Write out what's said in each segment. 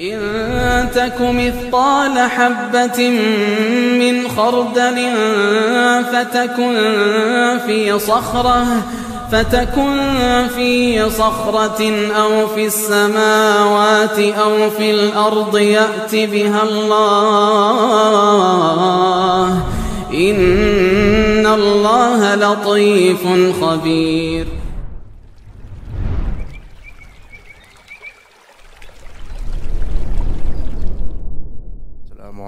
إن تك مثقال حبة من خردل فتكن في صخرة فتكن في صخرة أو في السماوات أو في الأرض يأت بها الله إن الله لطيف خبير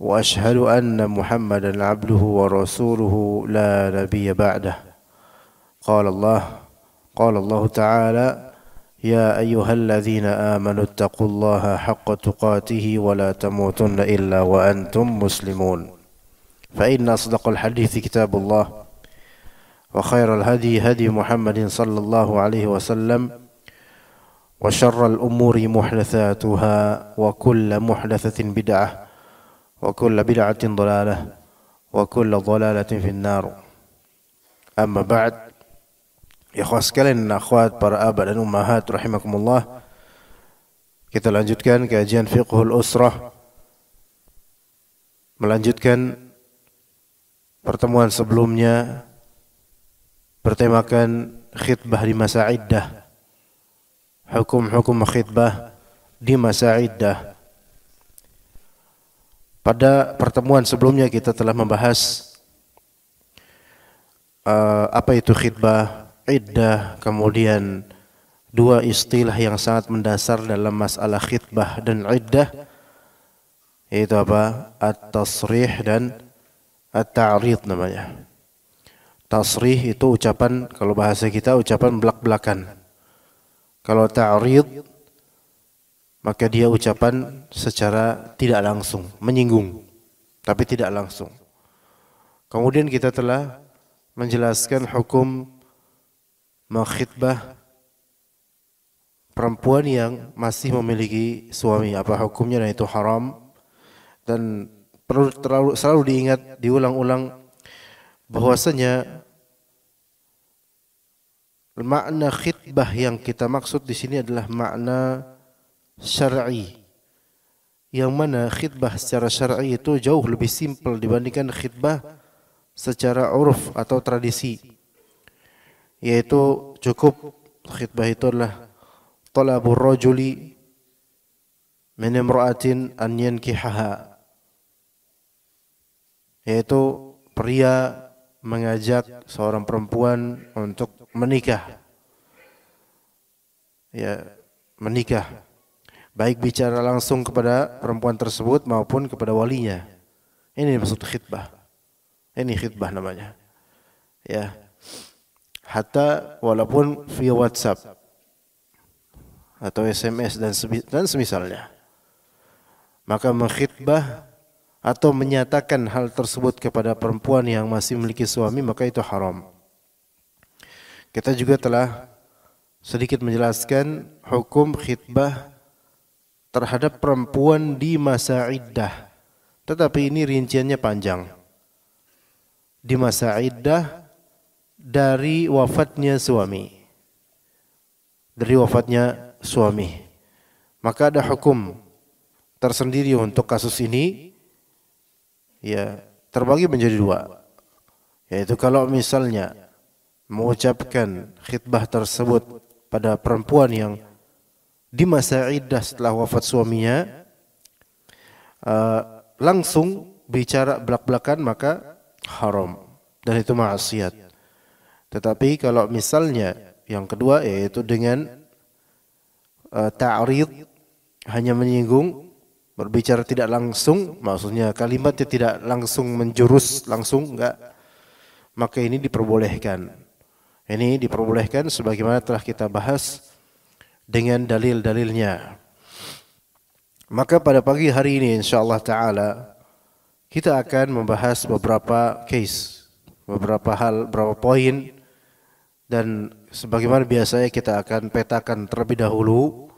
واشهد ان محمدا عبده ورسوله لا نبي بعده قال الله قال الله تعالى يا ايها الذين امنوا اتقوا الله حق تقاته ولا تموتن الا وانتم مسلمون فان اصدق الحديث كتاب الله وخير الهدي هدي محمد صلى الله عليه وسلم وشر الامور محدثاتها وكل محدثه بدعه وكل بدعة ضلالة وكل ضلالة في النار أما بعد يا أخوة sekalian أخوات para abad dan ummahat الله. kita lanjutkan kajian fiqhul usrah melanjutkan pertemuan sebelumnya bertemakan khitbah di masa iddah hukum-hukum khitbah di masa iddah pada pertemuan sebelumnya kita telah membahas uh, apa itu khidbah, iddah, kemudian dua istilah yang sangat mendasar dalam masalah khidbah dan iddah yaitu apa? At-tasrih dan at-ta'rid namanya. Tasrih itu ucapan kalau bahasa kita ucapan belak-belakan. Kalau ta'rid maka dia ucapan secara tidak langsung, menyinggung, tapi tidak langsung. Kemudian kita telah menjelaskan hukum mengkhitbah perempuan yang masih memiliki suami, apa hukumnya dan itu haram dan perlu terlalu, selalu diingat, diulang-ulang bahwasanya makna khitbah yang kita maksud di sini adalah makna syar'i. Yang mana khidbah secara syar'i itu jauh lebih simpel dibandingkan khidbah secara uruf atau tradisi. Yaitu cukup khidbah itu adalah talabur rajuli min imra'atin an yankihaha. Yaitu pria mengajak seorang perempuan untuk menikah. Ya, menikah. Baik bicara langsung kepada perempuan tersebut maupun kepada walinya. Ini maksud khidbah Ini khidbah namanya. Ya. Hatta walaupun via WhatsApp atau SMS dan dan semisalnya. Maka mengkhidbah atau menyatakan hal tersebut kepada perempuan yang masih memiliki suami maka itu haram. Kita juga telah sedikit menjelaskan hukum khidbah terhadap perempuan di masa iddah. Tetapi ini rinciannya panjang. Di masa iddah dari wafatnya suami. Dari wafatnya suami. Maka ada hukum tersendiri untuk kasus ini. Ya, terbagi menjadi dua. Yaitu kalau misalnya mengucapkan khidbah tersebut pada perempuan yang di masa iddah setelah wafat suaminya uh, langsung bicara belak-belakan maka haram dan itu maksiat. Tetapi kalau misalnya yang kedua yaitu dengan uh, eh, ta'rid hanya menyinggung berbicara tidak langsung maksudnya kalimatnya tidak langsung menjurus langsung enggak maka ini diperbolehkan. Ini diperbolehkan sebagaimana telah kita bahas dengan dalil-dalilnya. Maka pada pagi hari ini insyaallah taala kita akan membahas beberapa case, beberapa hal, beberapa poin dan sebagaimana biasanya kita akan petakan terlebih dahulu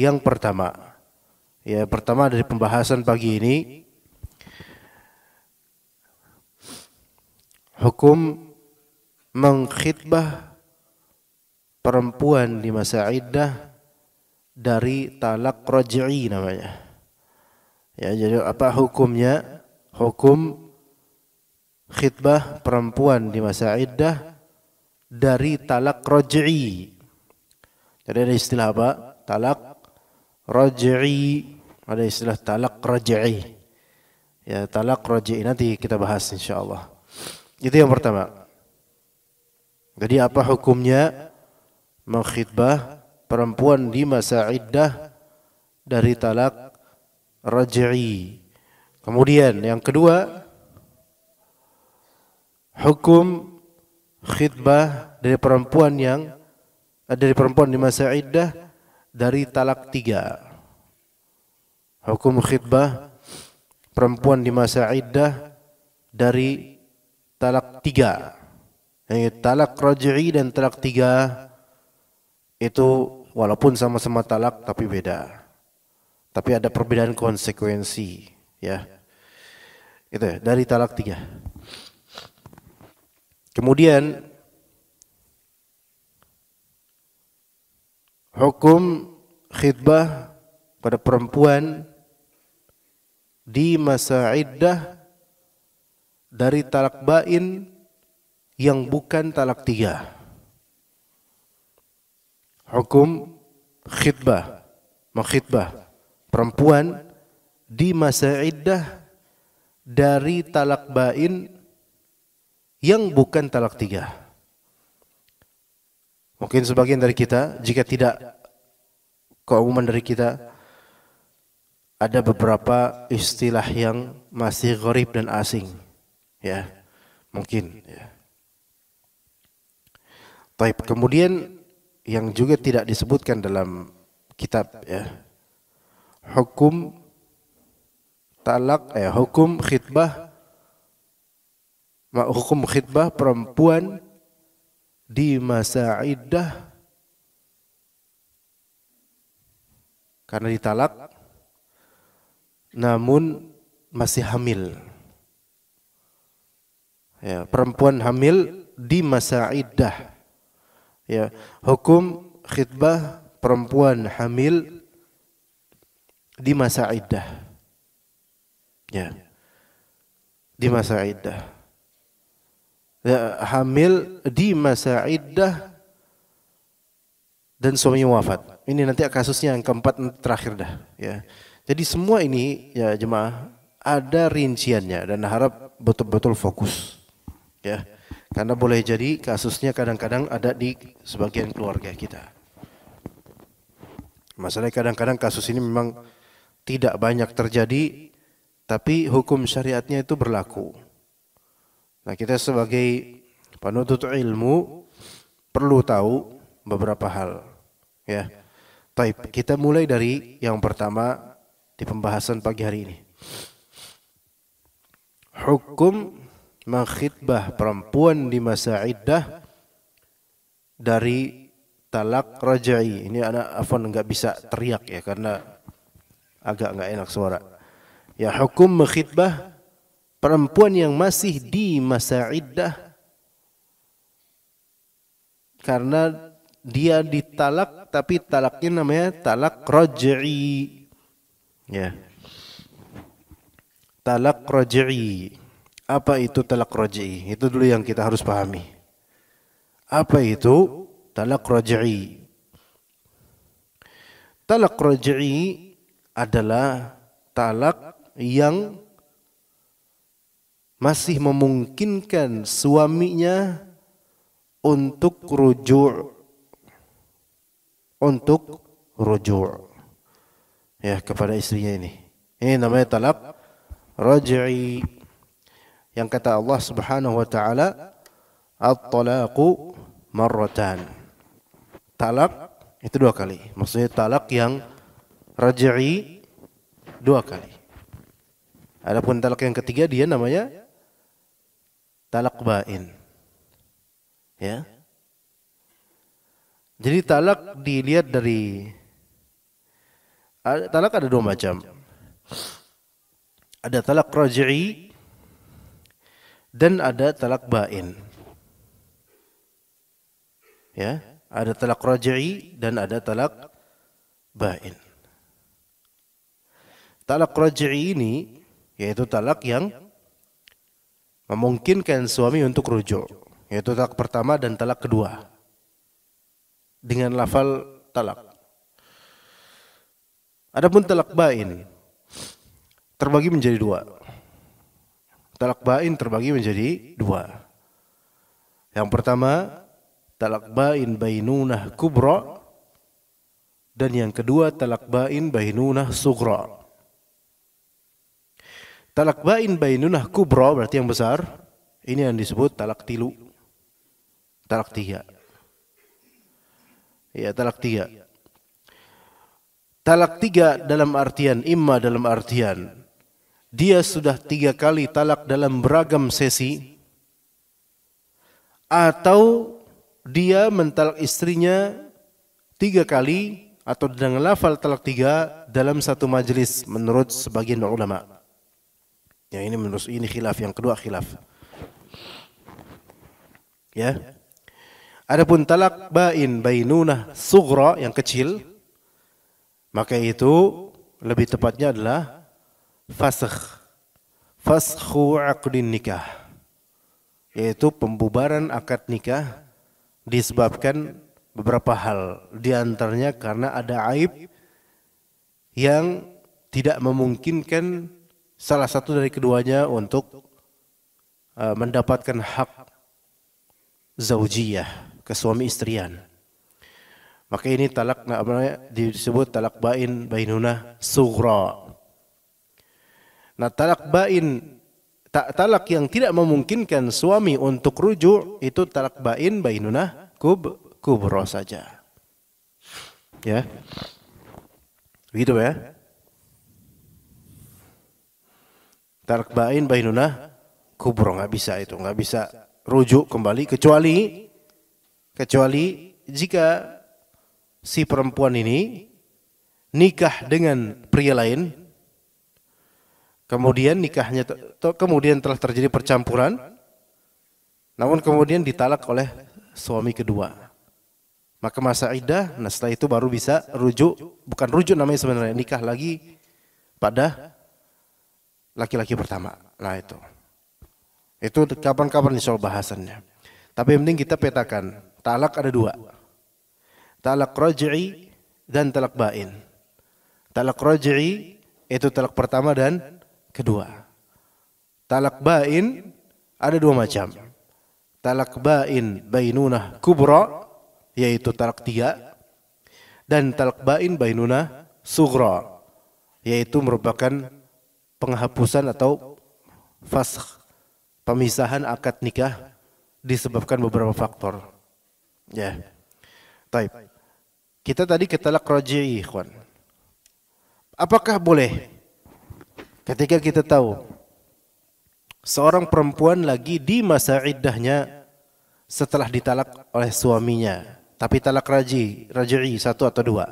yang pertama. Ya, pertama dari pembahasan pagi ini hukum mengkhitbah perempuan di masa iddah dari talak raj'i namanya. Ya, jadi apa hukumnya? Hukum khitbah perempuan di masa iddah dari talak raj'i. Jadi ada istilah apa? Talak raj'i. Ada istilah talak raj'i. Ya, talak raj'i nanti kita bahas insyaallah. Itu yang pertama. Jadi apa hukumnya mengkhidbah perempuan di masa iddah dari talak raj'i. Kemudian yang kedua hukum khidbah dari perempuan yang eh, dari perempuan di masa iddah dari talak tiga. Hukum khidbah perempuan di masa iddah dari talak tiga. Yang talak raj'i dan talak tiga itu walaupun sama-sama talak tapi beda. Tapi ada perbedaan konsekuensi, ya. Itu ya, dari talak tiga. Kemudian hukum khidbah pada perempuan di masa iddah dari talak bain yang bukan talak tiga hukum khidbah, mengkhidbah perempuan di masa iddah dari talak bain yang bukan talak tiga. Mungkin sebagian dari kita, jika tidak keumuman dari kita, ada beberapa istilah yang masih gharib dan asing. Ya, mungkin. Ya. Kemudian yang juga tidak disebutkan dalam kitab ya. Hukum talak eh hukum khitbah hukum khitbah perempuan di masa iddah karena ditalak namun masih hamil. Ya, perempuan hamil di masa iddah Ya, hukum khidbah perempuan hamil di masa iddah. Ya. Di masa iddah. Ya, hamil di masa iddah dan suaminya wafat. Ini nanti kasusnya yang keempat terakhir dah, ya. Jadi semua ini ya jemaah ada rinciannya dan harap betul-betul fokus. Ya. Karena boleh jadi kasusnya kadang-kadang ada di sebagian keluarga kita. Masalahnya kadang-kadang kasus ini memang tidak banyak terjadi, tapi hukum syariatnya itu berlaku. Nah kita sebagai penuntut ilmu perlu tahu beberapa hal. Ya, Taib, kita mulai dari yang pertama di pembahasan pagi hari ini. Hukum mengkhidbah perempuan di masa iddah dari talak rajai. Ini anak Afon enggak bisa teriak ya karena agak enggak enak suara. Ya hukum mengkhidbah perempuan yang masih di masa iddah karena dia ditalak tapi talaknya namanya talak rajai. ya talak rajai. Apa itu talak roji'i? Itu dulu yang kita harus pahami. Apa itu talak roji'i? Talak roji'i adalah talak yang masih memungkinkan suaminya untuk rujuk untuk rujuk ya kepada istrinya ini. Ini namanya talak raj'i yang kata Allah Subhanahu wa taala at-talaqu marratan. Talak itu dua kali. Maksudnya talak yang raj'i dua kali. Adapun talak yang ketiga dia namanya talak bain. Ya. Jadi talak dilihat dari talak ada dua macam. Ada talak raj'i dan ada talak bain. Ya, ada talak raj'i dan ada talak bain. Talak raj'i ini yaitu talak yang memungkinkan suami untuk rujuk, yaitu talak pertama dan talak kedua. Dengan lafal talak. Adapun talak bain terbagi menjadi dua. Talak bain terbagi menjadi dua. Yang pertama, talak bain bainunah kubro dan yang kedua talak bain bainunah sugra. Talak bain bainunah kubro berarti yang besar. Ini yang disebut talak tilu. Talak tiga. Ya, talak tiga. Talak tiga dalam artian imma dalam artian dia sudah tiga kali talak dalam beragam sesi atau dia mentalak istrinya tiga kali atau dengan lafal talak tiga dalam satu majelis menurut sebagian ulama. Ya ini menurut ini khilaf yang kedua khilaf. Ya. Adapun talak bain bainunah sughra yang kecil maka itu lebih tepatnya adalah fasakh. Fasakhu aqdin nikah. Yaitu pembubaran akad nikah disebabkan beberapa hal. Di antaranya karena ada aib yang tidak memungkinkan salah satu dari keduanya untuk uh, mendapatkan hak zaujiyah, suami istrian. Maka ini talak namanya disebut talak bain bainuna sugra. Nah talak bain tak talak yang tidak memungkinkan suami untuk rujuk itu talak bain bainunah kub kubro saja. Ya. Begitu ya. Talak bain bainunah kubro nggak bisa itu, nggak bisa rujuk kembali kecuali kecuali jika si perempuan ini nikah dengan pria lain Kemudian nikahnya kemudian telah terjadi percampuran. Namun kemudian ditalak oleh suami kedua. Maka masa iddah, nah setelah itu baru bisa rujuk, bukan rujuk namanya sebenarnya, nikah lagi pada laki-laki pertama. Nah itu. Itu kapan-kapan insya Allah bahasannya. Tapi yang penting kita petakan. Talak ada dua. Talak roji'i dan talak bain. Talak roji'i itu talak pertama dan kedua. Talak bain ada dua macam. Talak bain bainunah kubro, yaitu talak tiga dan talak bain bainunah sugro, yaitu merupakan penghapusan atau fasakh pemisahan akad nikah disebabkan beberapa faktor. Ya. Yeah. Taib. Kita tadi ke talak raji'i, ikhwan. Apakah boleh Ketika kita tahu seorang perempuan lagi di masa iddahnya setelah ditalak oleh suaminya, tapi talak raji, raj'i satu atau dua.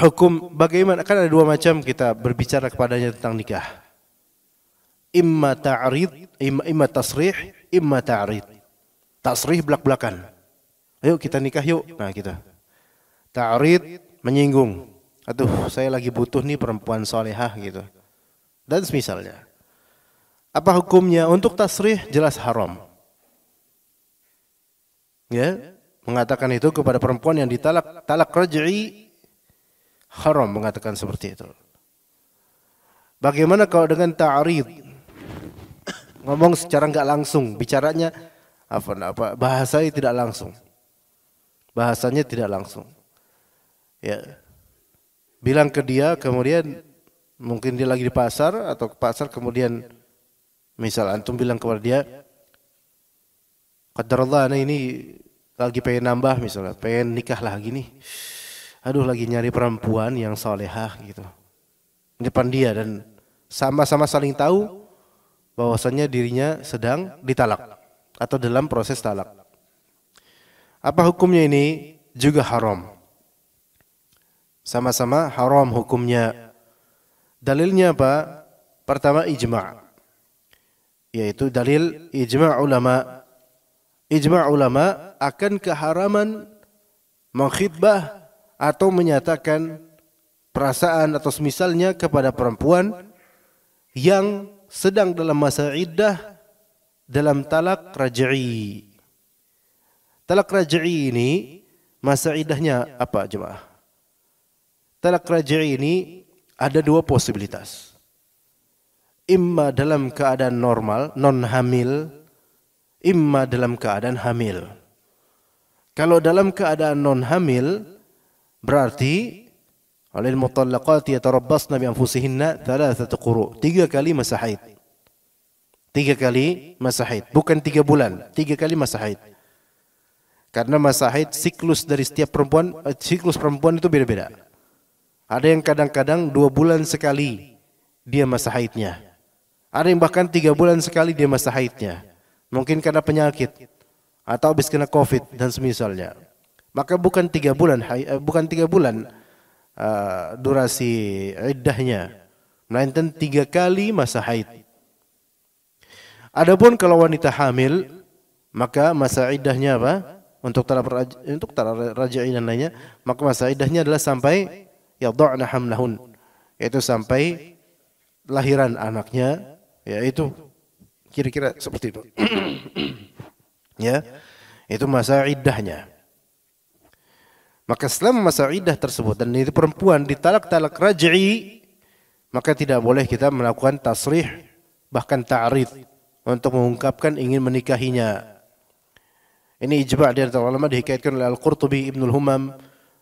Hukum bagaimana? Kan ada dua macam kita berbicara kepadanya tentang nikah. Imma ta'rid, imma, imma tasrih, imma ta'rid. Tasrih belak-belakan. Ayo kita nikah yuk. Nah kita. Gitu. Ta'rid menyinggung aduh saya lagi butuh nih perempuan solehah gitu. Dan misalnya, Apa hukumnya? Untuk tasrih jelas haram. Ya, mengatakan itu kepada perempuan yang ditalak talak raj'i haram mengatakan seperti itu. Bagaimana kalau dengan ta'rid? Ngomong secara nggak langsung, bicaranya apa apa bahasanya tidak langsung. Bahasanya tidak langsung. Ya, bilang ke dia kemudian mungkin dia lagi di pasar atau ke pasar kemudian misal antum bilang kepada dia Allah nah ini lagi pengen nambah misalnya pengen nikah lagi nih aduh lagi nyari perempuan yang solehah gitu depan dia dan sama-sama saling tahu bahwasanya dirinya sedang ditalak atau dalam proses talak apa hukumnya ini juga haram sama-sama haram hukumnya. Dalilnya apa? Pertama ijma'. Yaitu dalil ijma' ulama. Ijma' ulama akan keharaman mengkhidbah atau menyatakan perasaan atau semisalnya kepada perempuan yang sedang dalam masa iddah dalam talak raj'i. Talak raj'i ini masa iddahnya apa jemaah? talak raji ini ada dua posibilitas, Imma dalam keadaan normal, non hamil, imma dalam keadaan hamil. Kalau dalam keadaan non hamil, berarti oleh mutallaqat yatarabbasna bi anfusihinna thalathatu quru. Tiga kali masa haid. Tiga kali masa haid, bukan tiga bulan, tiga kali masa haid. Karena masa haid siklus dari setiap perempuan, eh, siklus perempuan itu beda-beda. Ada yang kadang-kadang dua bulan sekali dia masa haidnya. Ada yang bahkan tiga bulan sekali dia masa haidnya. Mungkin karena penyakit atau habis kena covid dan semisalnya. Maka bukan tiga bulan, eh, bukan tiga bulan uh, durasi iddahnya, melainkan tiga kali masa haid. Adapun kalau wanita hamil, maka masa iddahnya apa? Untuk taraf untuk raja'i dan lainnya, maka masa iddahnya adalah sampai yadha'na hamlahun yaitu sampai lahiran anaknya yaitu kira-kira seperti itu ya itu masa iddahnya maka selama masa iddah tersebut dan itu perempuan ditalak-talak raj'i maka tidak boleh kita melakukan tasrih bahkan ta'rid untuk mengungkapkan ingin menikahinya ini ijma' dari ulama dihikayatkan oleh Al-Qurtubi Ibnu Humam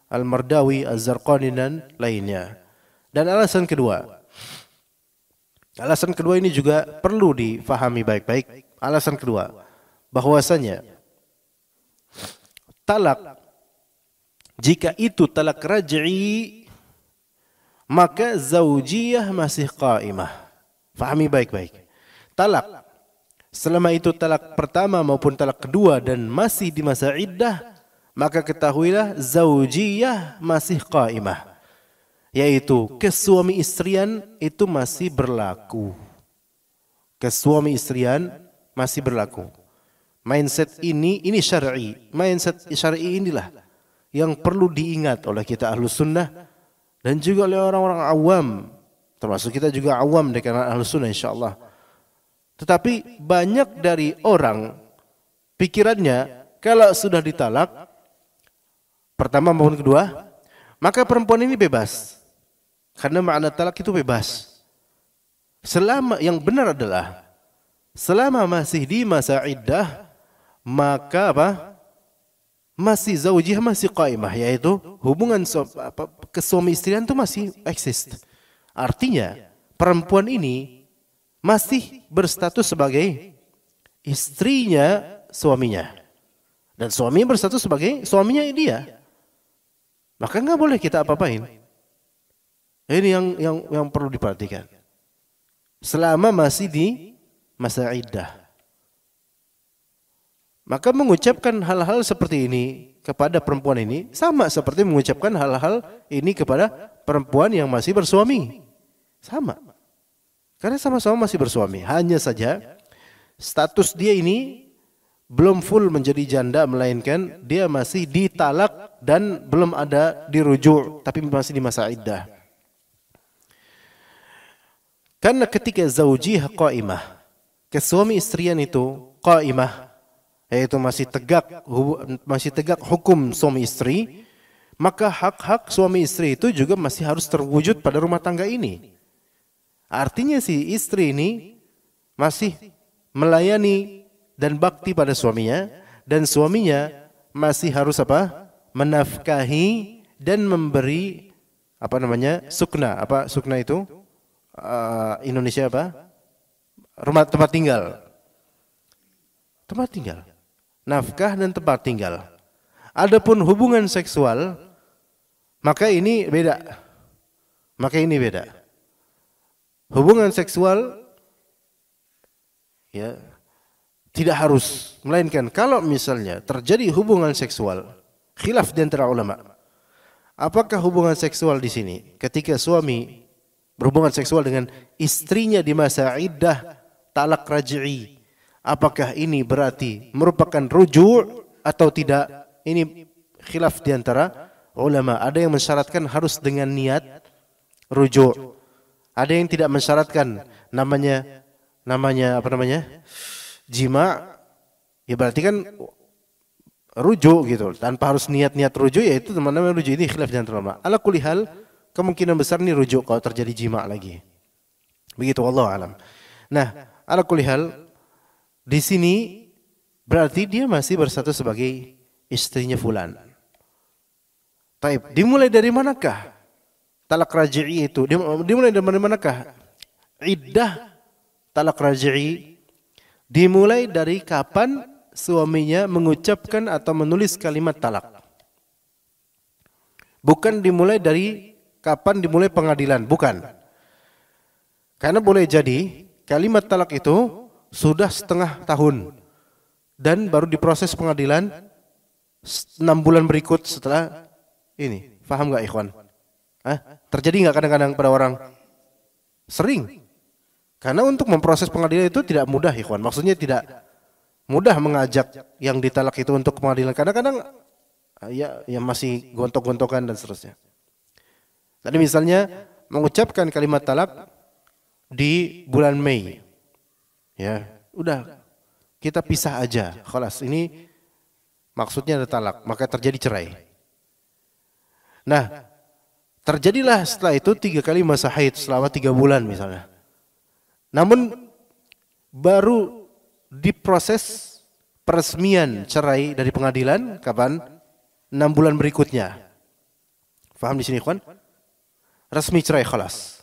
Al-Mardawi, Az-Zarqani dan lainnya. Dan alasan kedua. Alasan kedua ini juga perlu difahami baik-baik. Alasan kedua bahwasanya talak jika itu talak raj'i maka zaujiyah masih qaimah. Fahami baik-baik. Talak selama itu talak pertama maupun talak kedua dan masih di masa iddah maka ketahuilah zaujiyah masih qaimah. Yaitu kesuami istrian itu masih berlaku. Kesuami istrian masih berlaku. Mindset ini, ini syar'i. Mindset syar'i inilah yang perlu diingat oleh kita ahlu sunnah dan juga oleh orang-orang awam. Termasuk kita juga awam dari kalangan ahlu sunnah insyaAllah. Tetapi banyak dari orang pikirannya kalau sudah ditalak pertama maupun kedua, maka perempuan ini bebas. Karena makna talak itu bebas. Selama yang benar adalah selama masih di masa iddah maka apa? Masih zaujiah masih qaimah yaitu hubungan so, apa, kesuami istrian itu masih eksis. Artinya perempuan ini masih berstatus sebagai istrinya suaminya. Dan suami berstatus sebagai suaminya dia. Maka nggak boleh kita apa-apain. Ini yang yang yang perlu diperhatikan. Selama masih di masa iddah. Maka mengucapkan hal-hal seperti ini kepada perempuan ini sama seperti mengucapkan hal-hal ini kepada perempuan yang masih bersuami. Sama. Karena sama-sama masih bersuami, hanya saja status dia ini belum full menjadi janda melainkan dia masih ditalak dan belum ada dirujuk tapi masih di masa iddah. Karena ketika zaujih qaimah, suami istrian itu qaimah yaitu masih tegak masih tegak hukum suami istri, maka hak-hak suami istri itu juga masih harus terwujud pada rumah tangga ini. Artinya si istri ini masih melayani dan bakti pada suaminya dan suaminya masih harus apa? menafkahi dan memberi apa namanya? sukna, apa sukna itu? Uh, Indonesia apa? Rumah tempat tinggal. Tempat tinggal. Nafkah dan tempat tinggal. Adapun hubungan seksual maka ini beda. Maka ini beda. Hubungan seksual ya tidak harus, melainkan kalau misalnya terjadi hubungan seksual, khilaf di antara ulama. Apakah hubungan seksual di sini ketika suami berhubungan seksual dengan istrinya di masa iddah talak raj'i? Apakah ini berarti merupakan rujuk atau tidak? Ini khilaf di antara ulama. Ada yang mensyaratkan harus dengan niat rujuk. Ada yang tidak mensyaratkan namanya namanya apa namanya? jima ya berarti kan rujuk gitu tanpa harus niat-niat rujuk ya itu teman-teman rujuk ini khilaf dan ulama ala kulihal kemungkinan besar nih rujuk kalau terjadi jima lagi begitu Allah alam nah ala kulihal di sini berarti dia masih bersatu sebagai istrinya fulan Taib dimulai dari manakah talak raji'i itu dimulai dari manakah iddah talak raji'i Dimulai dari kapan suaminya mengucapkan atau menulis kalimat talak. Bukan dimulai dari kapan dimulai pengadilan, bukan. Karena boleh jadi kalimat talak itu sudah setengah tahun dan baru diproses pengadilan enam bulan berikut setelah ini. Faham gak Ikhwan? Hah? Terjadi nggak kadang-kadang pada orang? Sering. Karena untuk memproses pengadilan itu tidak mudah, Ikhwan. Maksudnya tidak mudah mengajak yang ditalak itu untuk pengadilan. Karena kadang ah, ya, ya masih gontok-gontokan dan seterusnya. Tadi misalnya mengucapkan kalimat talak di bulan Mei. Ya, udah kita pisah aja. Kelas ini maksudnya ada talak, maka terjadi cerai. Nah, terjadilah setelah itu tiga kali masa haid selama tiga bulan misalnya. Namun baru diproses peresmian cerai dari pengadilan kapan? 6 bulan berikutnya. Faham di sini, kawan? Resmi cerai kelas.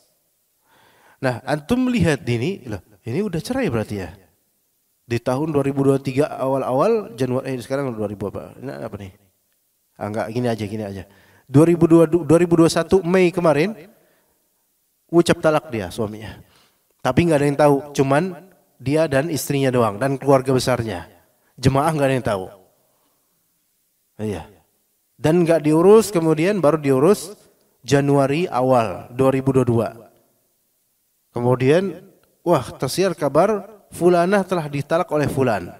Nah, antum lihat ini, loh, ini udah cerai berarti ya. Di tahun 2023 awal-awal Januari eh, sekarang 2000 apa? Nah, apa nih? Ah, enggak, gini aja, gini aja. 2022, 2021 Mei kemarin ucap talak dia suaminya. Tapi nggak ada yang tahu, cuman dia dan istrinya doang dan keluarga besarnya. Jemaah nggak ada yang tahu. Iya. Dan nggak diurus, kemudian baru diurus Januari awal 2022. Kemudian, wah tersiar kabar fulanah telah ditalak oleh fulan.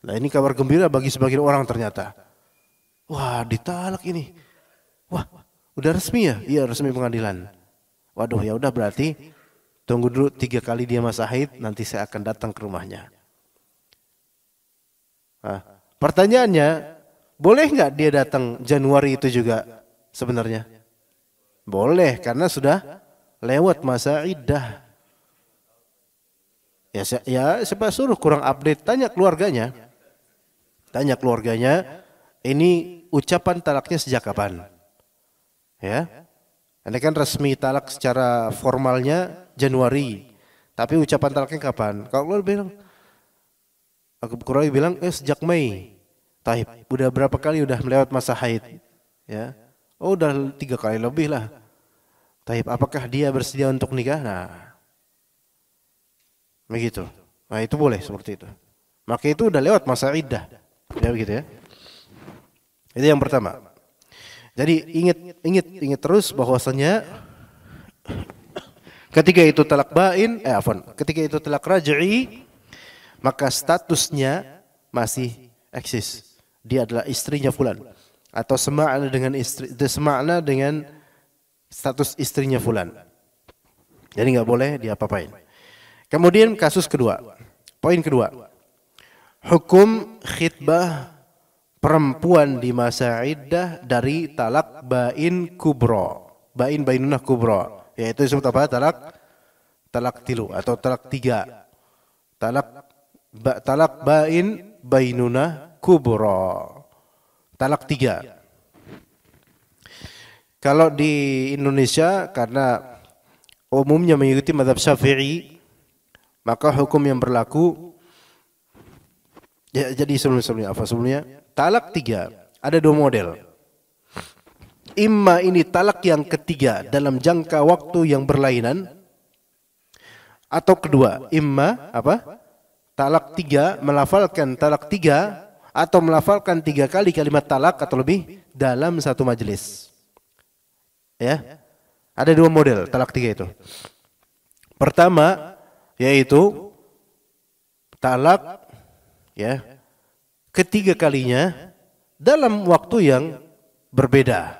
Nah ini kabar gembira bagi sebagian orang ternyata. Wah ditalak ini. Wah udah resmi ya? Iya resmi pengadilan. Waduh ya udah berarti Tunggu dulu tiga kali dia masa haid, nanti saya akan datang ke rumahnya. Nah, pertanyaannya, boleh nggak dia datang Januari itu juga sebenarnya? Boleh, karena sudah lewat masa idah. Ya, ya siapa suruh kurang update, tanya keluarganya. Tanya keluarganya, ini ucapan talaknya sejak kapan? Ya, ini kan resmi talak secara formalnya Januari. Tapi ucapan talaknya kapan? Kalau lu bilang Aku Kurawi bilang eh, sejak Mei. Taib, udah berapa kali udah melewat masa haid? Ya. Oh, udah tiga kali lebih lah. Taib, apakah dia bersedia untuk nikah? Nah, begitu. Nah, itu boleh seperti itu. Maka itu udah lewat masa iddah. Ya begitu ya. Itu yang pertama. Jadi ingat ingat ingat terus bahwasanya Ketika itu talak bain, eh afon. ketika itu talak raj'i, maka statusnya masih eksis. Dia adalah istrinya fulan atau semakna dengan istri semakna dengan status istrinya fulan. Jadi nggak boleh dia apa apain Kemudian kasus kedua. Poin kedua. Hukum khitbah perempuan di masa iddah dari talak bain kubro. Bain bainunah kubro yaitu disebut apa? Talak talak tilu atau talak tiga. Talak ba, talak bain bainuna kubro. Talak tiga. Kalau di Indonesia karena umumnya mengikuti madhab syafi'i maka hukum yang berlaku ya, jadi sebelumnya apa sebelumnya talak tiga ada dua model imma ini talak yang ketiga dalam jangka waktu yang berlainan atau kedua imma apa talak tiga melafalkan talak tiga atau melafalkan tiga kali kalimat talak atau lebih dalam satu majelis ya ada dua model talak tiga itu pertama yaitu talak ya ketiga kalinya dalam waktu yang berbeda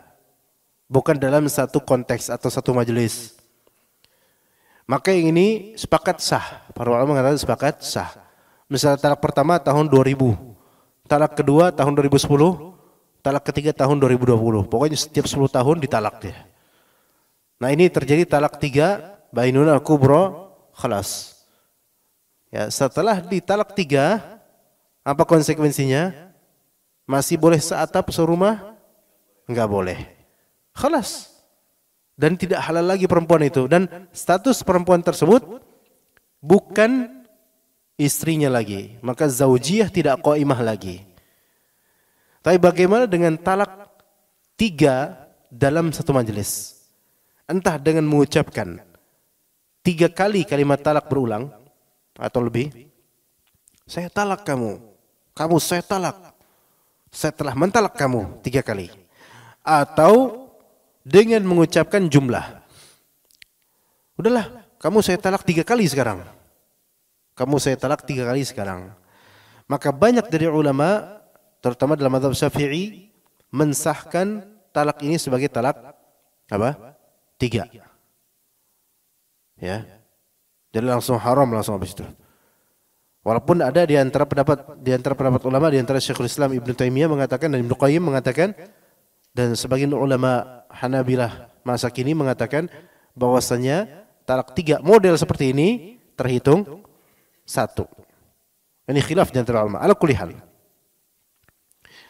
bukan dalam satu konteks atau satu majelis. Maka yang ini sepakat sah. Para ulama mengatakan sepakat sah. Misalnya talak pertama tahun 2000, talak kedua tahun 2010, talak ketiga tahun 2020. Pokoknya setiap 10 tahun ditalak dia. Nah ini terjadi talak tiga, bainun al kubro, kelas. Ya, setelah ditalak tiga, apa konsekuensinya? Masih boleh saat seatap serumah? Enggak boleh. Kelas. Dan tidak halal lagi perempuan itu. Dan status perempuan tersebut bukan istrinya lagi. Maka zaujiyah tidak qaimah lagi. Tapi bagaimana dengan talak tiga dalam satu majelis? Entah dengan mengucapkan tiga kali kalimat talak berulang atau lebih. Saya talak kamu. Kamu saya talak. Saya telah mentalak kamu tiga kali. Atau dengan mengucapkan jumlah. Udahlah, kamu saya talak tiga kali sekarang. Kamu saya talak tiga kali sekarang. Maka banyak dari ulama, terutama dalam madhab syafi'i, mensahkan talak ini sebagai talak apa? Tiga. Ya. Jadi langsung haram langsung habis itu. Walaupun ada di antara pendapat di antara pendapat ulama di antara Syekhul Islam Ibnu Taimiyah mengatakan dan Ibnu Qayyim mengatakan dan sebagian ulama Hanabilah masa kini mengatakan bahwasanya talak tiga model seperti ini terhitung satu. Ini khilaf di antara ulama. Ala kulihal.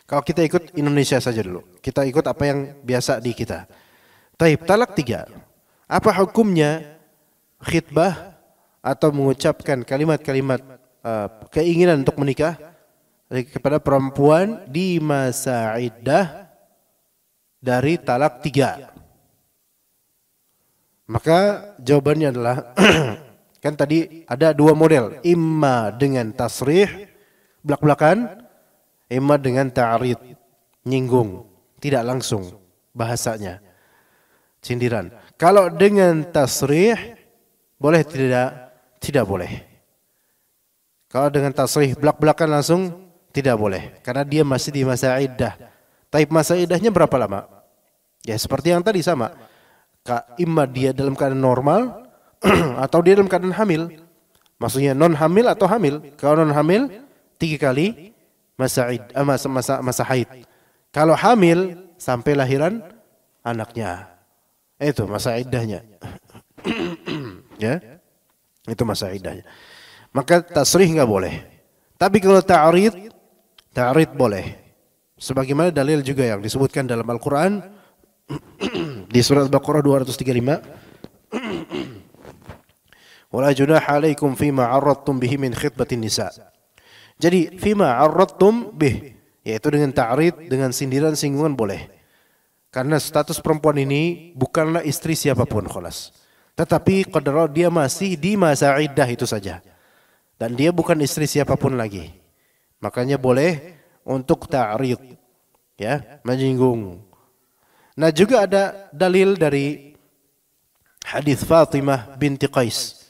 Kalau kita ikut Indonesia saja dulu. Kita ikut apa yang biasa di kita. Taib, talak tiga. Apa hukumnya khitbah atau mengucapkan kalimat-kalimat uh, keinginan untuk menikah kepada perempuan di masa iddah dari talak tiga? Maka jawabannya adalah kan tadi ada dua model, imma dengan tasrih belak-belakan, imma dengan ta'rid nyinggung, tidak langsung bahasanya. Cindiran. Kalau dengan tasrih boleh tidak? Tidak boleh. Kalau dengan tasrih belak-belakan langsung tidak boleh karena dia masih di masa iddah. Taib masa idahnya berapa lama? Ya seperti yang tadi sama. Ka, imma dia dalam keadaan normal atau dia dalam keadaan hamil. Maksudnya non hamil atau hamil. Kalau non hamil tiga kali masa id, eh, masa, masa, masa haid. Kalau hamil sampai lahiran anaknya. Itu masa idahnya. ya. Itu masa idahnya. Maka tasrih nggak boleh. Tapi kalau ta'rid, ta'rid boleh sebagaimana dalil juga yang disebutkan dalam Al-Qur'an di surat Baqarah 235 wala junaha alaikum fima arradtum bihi min khitbatin nisa jadi fima arradtum bih yaitu dengan ta'rid dengan sindiran singgungan boleh karena status perempuan ini bukanlah istri siapapun kholas tetapi qadarah dia masih di masa iddah itu saja dan dia bukan istri siapapun lagi makanya boleh untuk ta'rid ya menyinggung nah juga ada dalil dari hadis Fatimah binti Qais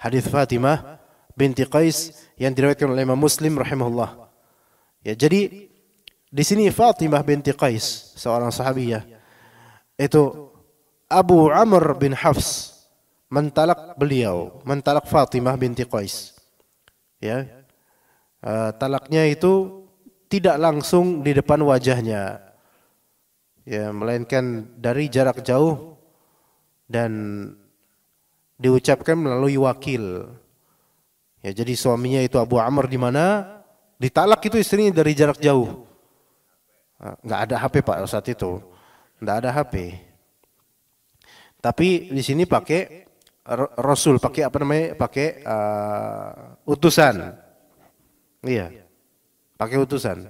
hadis Fatimah binti Qais yang diriwayatkan oleh Imam Muslim rahimahullah ya jadi di sini Fatimah binti Qais seorang sahabiyah itu Abu Amr bin Hafs mentalak beliau mentalak Fatimah binti Qais ya uh, talaknya itu tidak langsung di depan wajahnya. Ya, melainkan dari jarak jauh dan diucapkan melalui wakil. Ya, jadi suaminya itu Abu Amr di mana? Ditalak itu istrinya dari jarak jauh. Ah, nggak ada HP Pak saat itu. Nggak ada HP. Tapi di sini pakai Rasul, pakai apa namanya? Pakai uh, utusan. Iya pakai utusan.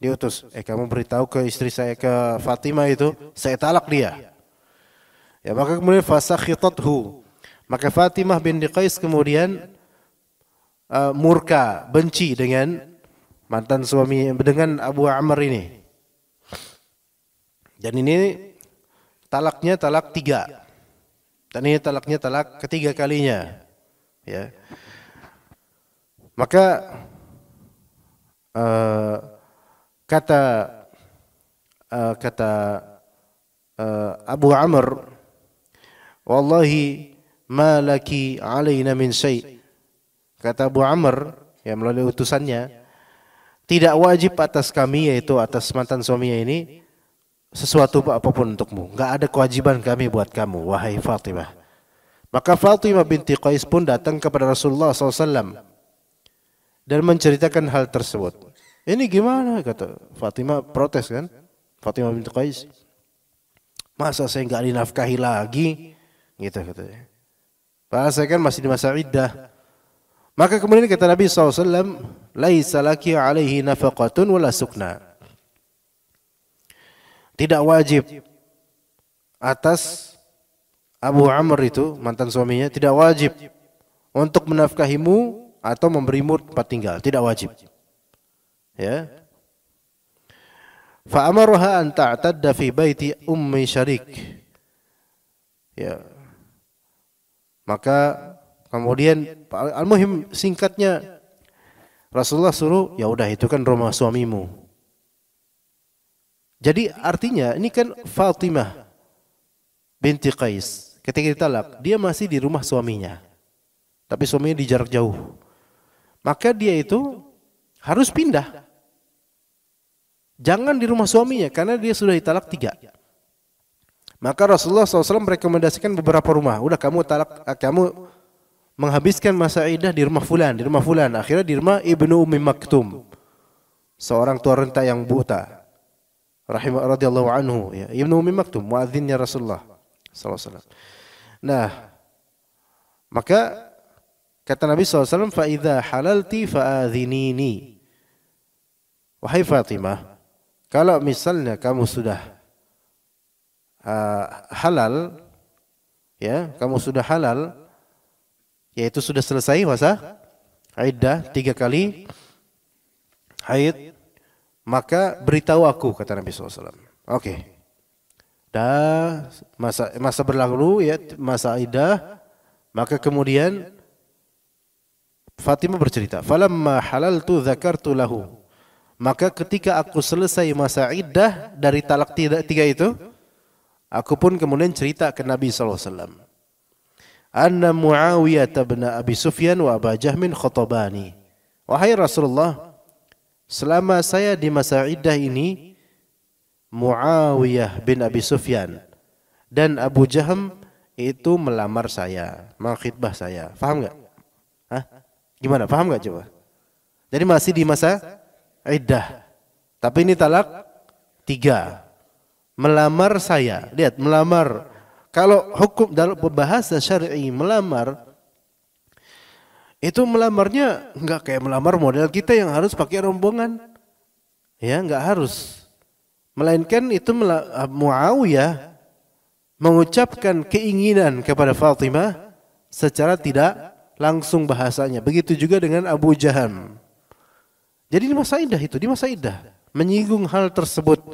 Diutus, eh kamu beritahu ke istri saya ke Fatimah itu, saya talak dia. Ya maka kemudian fasakhitathu. Maka Fatimah bin Qais kemudian uh, murka, benci dengan mantan suami dengan Abu Amr ini. Dan ini talaknya talak tiga. Dan ini talaknya talak ketiga kalinya. Ya. Maka uh, kata uh, kata uh, Abu Amr wallahi ma laki alaina min syai kata Abu Amr yang melalui utusannya tidak wajib atas kami yaitu atas mantan suaminya ini sesuatu apapun untukmu nggak ada kewajiban kami buat kamu wahai Fatimah maka Fatimah binti Qais pun datang kepada Rasulullah SAW dan menceritakan hal tersebut. Ini gimana kata Fatimah protes kan? Fatimah bintu Qais. Masa saya nggak dinafkahi lagi? Gitu katanya. Padahal saya kan masih di masa iddah. Maka kemudian kata Nabi SAW, Laisa laki alaihi nafaqatun wala sukna. Tidak wajib atas Abu Amr itu, mantan suaminya, tidak wajib untuk menafkahimu atau memberi mur tempat tinggal, tidak wajib. Ya. Fa an ta'tadda fi baiti ummi syarik. Ya. Maka kemudian al-muhim singkatnya Rasulullah suruh, ya udah itu kan rumah suamimu. Jadi artinya ini kan Fatimah binti Qais ketika ditalak dia masih di rumah suaminya. Tapi suaminya di jarak jauh maka dia itu harus pindah. Jangan di rumah suaminya karena dia sudah ditalak tiga. Maka Rasulullah SAW merekomendasikan beberapa rumah. Udah kamu talak, eh, kamu menghabiskan masa idah di rumah fulan, di rumah fulan. Akhirnya di rumah Ibnu Ummi Maktum. Seorang tua renta yang buta. Rahimah radhiyallahu anhu. Ya. Ibnu Ummi Maktum, muadzinnya Rasulullah SAW. Nah, maka Kata Nabi SAW, فَإِذَا حَلَلْتِ فَآذِنِينِ Wahai Fatimah, kalau misalnya kamu sudah uh, halal, ya kamu sudah halal, yaitu sudah selesai masa iddah tiga kali haid, maka beritahu aku kata Nabi SAW. Oke, okay. dah masa masa berlalu ya masa idah maka kemudian Fatimah bercerita, "Falamma halaltu dzakartu lahu." Maka ketika aku selesai masa iddah dari talak tiga itu, aku pun kemudian cerita ke Nabi SAW. alaihi wasallam. Anna Muawiyah bin Abi Sufyan wa Aba Jahmin khotabani. Wahai Rasulullah, selama saya di masa iddah ini Muawiyah bin Abi Sufyan dan Abu Jaham itu melamar saya, mengkhidbah saya. Faham enggak? Gimana? Paham nggak coba? Jadi masih di masa iddah. Tapi ini talak tiga. Melamar saya. Lihat, melamar. Kalau hukum dalam bahasa syar'i melamar itu melamarnya nggak kayak melamar model kita yang harus pakai rombongan. Ya, nggak harus. Melainkan itu Muawiyah mengucapkan keinginan kepada Fatimah secara tidak langsung bahasanya. Begitu juga dengan Abu Jaham. Jadi di masa indah itu, di masa indah menyinggung hal tersebut.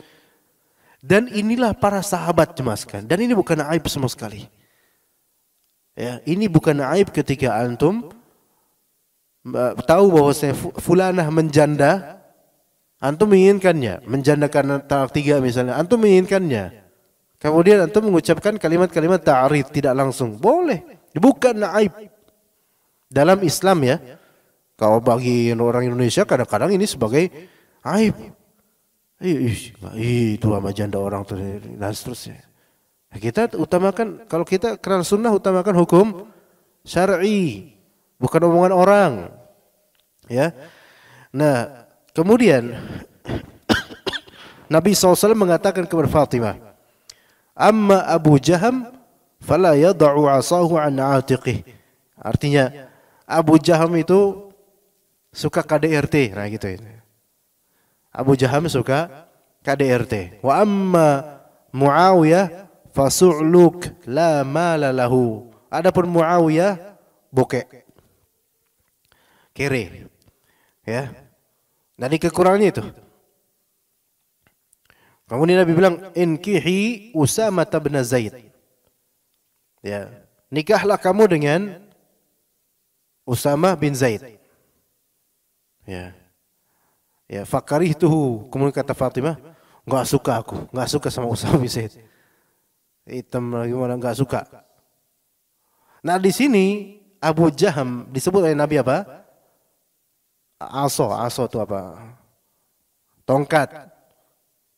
Dan inilah para sahabat cemaskan. Dan ini bukan aib sama sekali. Ya, ini bukan aib ketika antum eh, tahu bahwa saya fulanah menjanda, antum menginginkannya, menjandakan talak tiga misalnya, antum menginginkannya. Kemudian antum mengucapkan kalimat-kalimat ta'arid, tidak langsung. Boleh. Bukan aib. Dalam Islam ya, kalau bagi orang Indonesia kadang-kadang ini sebagai aib. Ih, itu sama janda orang tuh dan seterusnya. Kita utamakan kalau kita kenal sunnah utamakan hukum syar'i, bukan omongan orang. Ya. Nah, kemudian Nabi SAW mengatakan kepada Fatimah, "Amma Abu Jaham fala yad'u 'asahu an 'atiqih." Artinya, Abu Jaham itu suka KDRT, nah gitu. Ya. Abu Jaham suka KDRT. Wa amma Muawiyah fasu'luk la mala lahu. Adapun Muawiyah bokek. Kere. Ya. ini nah, kekurangannya itu. Kemudian Nabi bilang kihi Usama bin Zaid. Ya. Nikahlah kamu dengan Usama bin Zaid. Ya. Ya, fakarihtuhu. Kemudian kata Fatimah, nggak suka aku, nggak suka sama Usama bin Zaid. Hitam lagi mana nggak suka. Nah di sini Abu Jaham disebut oleh Nabi apa? Aso, aso itu apa? Tongkat.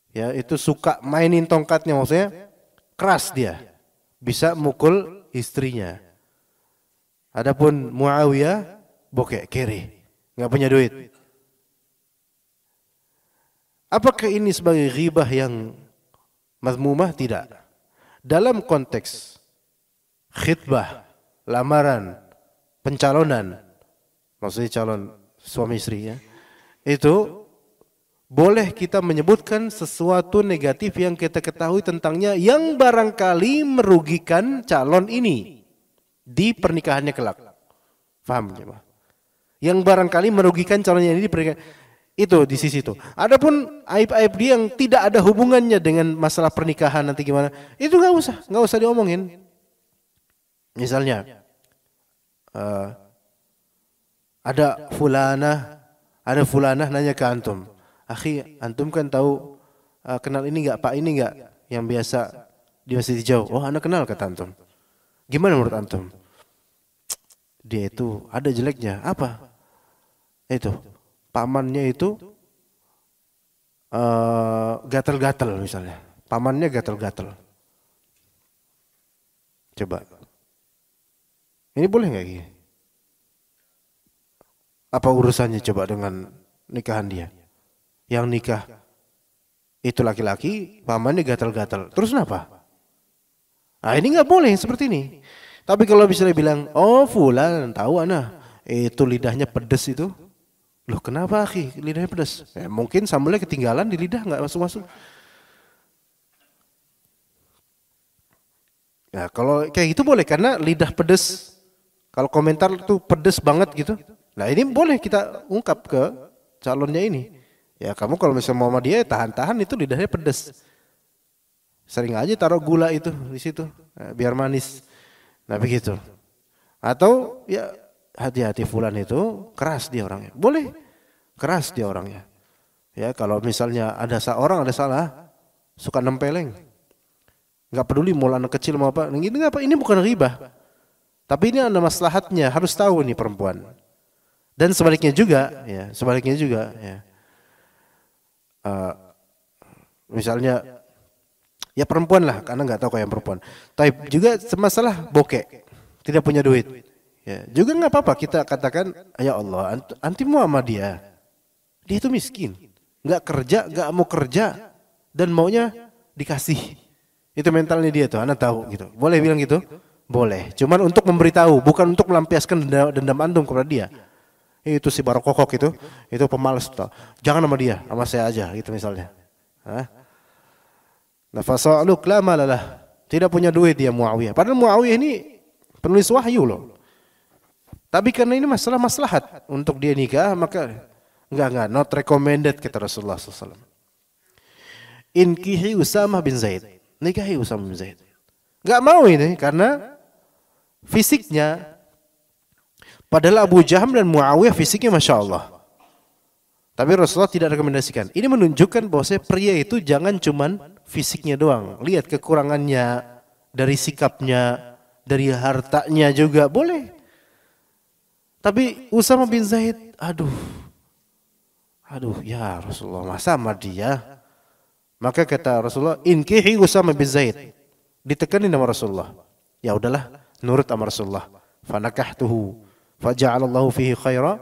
Ya, itu suka mainin tongkatnya maksudnya keras dia. Bisa mukul istrinya. Adapun Muawiyah bokek kiri, nggak punya duit. Apakah ini sebagai ghibah yang mazmumah? Tidak. Dalam konteks khidbah, lamaran, pencalonan, maksudnya calon suami istri ya, itu boleh kita menyebutkan sesuatu negatif yang kita ketahui tentangnya yang barangkali merugikan calon ini di pernikahannya kelak. Faham jemaah? Ya, yang barangkali merugikan calonnya ini di pernikahan itu di sisi itu. Adapun aib-aib dia yang tidak ada hubungannya dengan masalah pernikahan nanti gimana, itu nggak usah, nggak usah diomongin. Misalnya, uh, ada fulana, ada fulana nanya ke antum, akhi antum kan tahu uh, kenal ini nggak pak ini nggak yang biasa di masjid jauh. Oh anda kenal kata antum. Gimana menurut antum? Dia itu ada jeleknya. Apa? Itu pamannya itu uh, gatel-gatel misalnya. Pamannya gatel-gatel. Coba. Ini boleh nggak gini? Apa urusannya coba dengan nikahan dia? Yang nikah itu laki-laki, pamannya gatel-gatel. Terus kenapa? Nah ini nggak boleh seperti ini. Tapi kalau bisa bilang, oh fulan tahu ana, itu lidahnya pedes itu. Loh kenapa akhi lidahnya pedes? Eh, mungkin sambalnya ketinggalan di lidah nggak masuk-masuk. Ya kalau kayak gitu boleh karena lidah pedes. Kalau komentar tuh pedes banget gitu. Nah ini boleh kita ungkap ke calonnya ini. Ya kamu kalau misalnya mau sama dia tahan-tahan itu lidahnya pedes. Sering aja taruh gula itu di situ eh, biar manis. Nah begitu. Atau ya hati-hati fulan itu keras dia orangnya. Boleh keras dia orangnya. Ya kalau misalnya ada seorang ada salah suka nempeleng. Enggak peduli mau anak kecil mau apa. Ini apa? Ini bukan riba. Tapi ini ada maslahatnya, harus tahu nih perempuan. Dan sebaliknya juga, ya, sebaliknya juga, ya. Uh, misalnya Ya perempuan lah, karena nggak tahu kayak perempuan. Tapi juga semasalah bokek, tidak punya duit. Ya, juga nggak apa-apa kita katakan, ya Allah, anti sama dia. Dia itu miskin, nggak kerja, nggak mau kerja, dan maunya dikasih. Itu mentalnya dia tuh, anak tahu gitu. Boleh bilang gitu? Boleh. Cuman untuk memberitahu, bukan untuk melampiaskan dendam, dendam antum kepada dia. Itu si barokokok itu, itu pemalas tuh. Jangan sama dia, sama saya aja gitu misalnya. Hah? Nah fasaluk la malalah. Tidak punya duit dia Muawiyah. Padahal Muawiyah ini penulis wahyu loh. Tapi karena ini masalah maslahat untuk dia nikah maka enggak enggak not recommended kata Rasulullah SAW. Inkihi Usama bin Zaid. Nikahi Usama bin Zaid. Enggak mau ini karena fisiknya padahal Abu Jaham dan Muawiyah fisiknya masya Allah. Tapi Rasulullah tidak rekomendasikan. Ini menunjukkan bahwa pria itu jangan cuman fisiknya doang. Lihat kekurangannya dari sikapnya, dari hartanya juga boleh. Tapi Usama bin Zaid, aduh. Aduh, ya Rasulullah, masa sama dia? Maka kata Rasulullah, inkihi Usama bin Zaid. Ditekanin nama Rasulullah. Ya udahlah, nurut amar Rasulullah. Fanakahtuhu. Faja'alallahu fihi khaira.